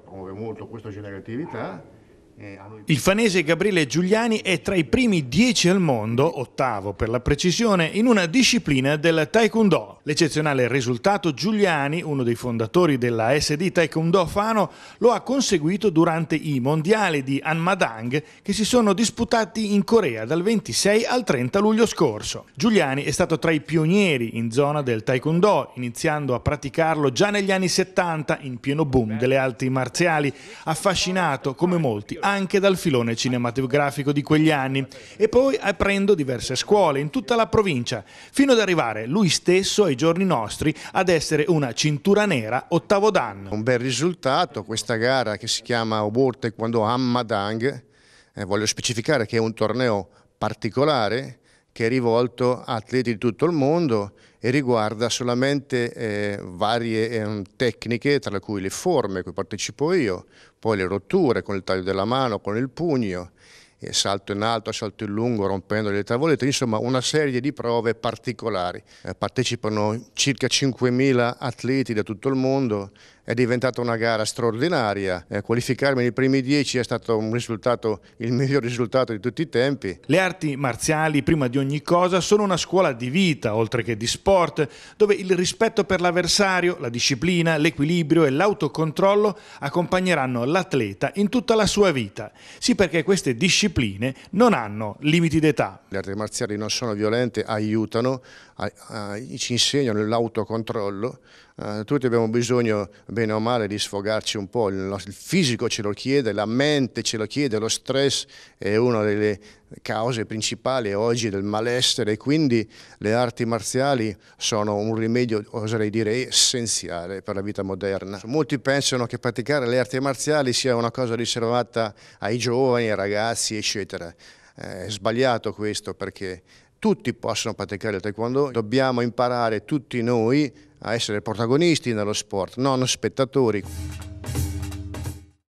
promuove molto questa generatività il fanese Gabriele Giuliani è tra i primi dieci al mondo, ottavo per la precisione, in una disciplina del Taekwondo. L'eccezionale risultato Giuliani, uno dei fondatori della SD Taekwondo Fano, lo ha conseguito durante i mondiali di Anmadang che si sono disputati in Corea dal 26 al 30 luglio scorso. Giuliani è stato tra i pionieri in zona del Taekwondo, iniziando a praticarlo già negli anni 70 in pieno boom delle arti marziali, affascinato come molti anche dal filone cinematografico di quegli anni e poi aprendo diverse scuole in tutta la provincia, fino ad arrivare lui stesso ai giorni nostri ad essere una cintura nera ottavo d'anno. Un bel risultato questa gara che si chiama World Taekwondo Hammadang, eh, voglio specificare che è un torneo particolare che è rivolto a atleti di tutto il mondo e riguarda solamente eh, varie eh, tecniche, tra cui le forme, cui partecipo io, poi le rotture con il taglio della mano, con il pugno eh, salto in alto, salto in lungo, rompendo le tavolette, insomma una serie di prove particolari. Eh, partecipano circa 5.000 atleti da tutto il mondo, è diventata una gara straordinaria, eh, qualificarmi nei primi dieci è stato il miglior risultato di tutti i tempi. Le arti marziali, prima di ogni cosa, sono una scuola di vita, oltre che di sport, dove il rispetto per l'avversario, la disciplina, l'equilibrio e l'autocontrollo accompagneranno l'atleta in tutta la sua vita. Sì perché queste discipline discipline non hanno limiti d'età. Le arti marziali non sono violente, aiutano, ci insegnano l'autocontrollo, eh, tutti abbiamo bisogno, bene o male, di sfogarci un po', il, il fisico ce lo chiede, la mente ce lo chiede, lo stress è una delle cause principali oggi del malessere e quindi le arti marziali sono un rimedio, oserei dire, essenziale per la vita moderna. Molti pensano che praticare le arti marziali sia una cosa riservata ai giovani, ai ragazzi, eccetera. Eh, è sbagliato questo perché tutti possono praticare il taekwondo, dobbiamo imparare tutti noi a essere protagonisti nello sport, non spettatori.